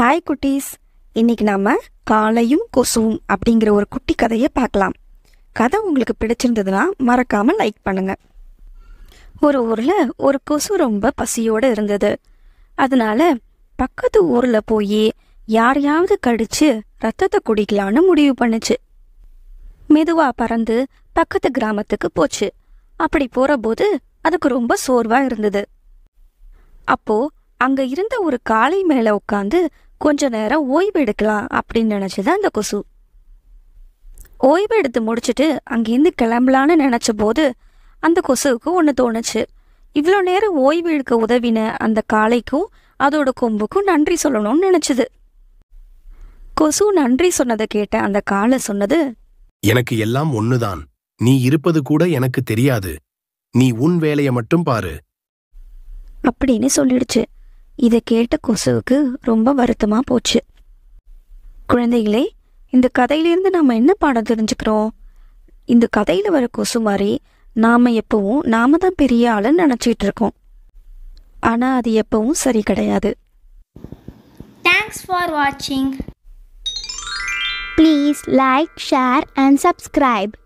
hi குட்டீஸ் இன்னைக்கு நாம் காலையும் கொசுவும் அப்படிங்கிற ஒரு குட்டி கதையை பார்க்கலாம் கதை உங்களுக்கு பிடிச்சிருந்ததுன்னா மறக்காமல் லைக் பண்ணுங்கள் ஒரு ஊரில் ஒரு கொசு ரொம்ப பசியோடு இருந்தது அதனால பக்கத்து ஊரில் போய் யாரையாவது கடிச்சு ரத்தத்தை குடிக்கலான்னு முடிவு பண்ணுச்சு மெதுவாக பறந்து பக்கத்து கிராமத்துக்கு போச்சு அப்படி போகிறபோது அதுக்கு ரொம்ப சோர்வாக இருந்தது அப்போது அங்க இருந்த ஒரு காளை மேல உட்காந்து கொஞ்ச நேரம் ஓய்வு எடுக்கலாம் அப்படின்னு நினச்சது அந்த கொசு ஓய்வு எடுத்து முடிச்சுட்டு அங்கேருந்து கிளம்பலான்னு நினச்ச போது அந்த கொசுவுக்கு ஒன்று தோணுச்சு இவ்வளோ நேரம் ஓய்வு எடுக்க உதவின அந்த காளைக்கும் அதோட கொம்புக்கும் நன்றி சொல்லணும்னு நினச்சிது கொசு நன்றி சொன்னதை கேட்ட அந்த காளை சொன்னது எனக்கு எல்லாம் ஒண்ணுதான் நீ இருப்பது கூட எனக்கு தெரியாது நீ உன் வேலையை மட்டும் பாரு அப்படின்னு சொல்லிடுச்சு இதை கேட்ட கொசுவுக்கு ரொம்ப வருத்தமாக போச்சு குழந்தைகளே இந்த கதையிலேருந்து நாம் என்ன பாடம் தெரிஞ்சுக்கிறோம் இந்த கதையில் வர கொசு மாதிரி நாம் எப்பவும் நாம தான் பெரிய ஆளுன்னு நினச்சிட்டு இருக்கோம் ஆனால் அது எப்பவும் சரி கிடையாது தேங்க்ஸ் ஃபார் வாட்சிங் please like share and subscribe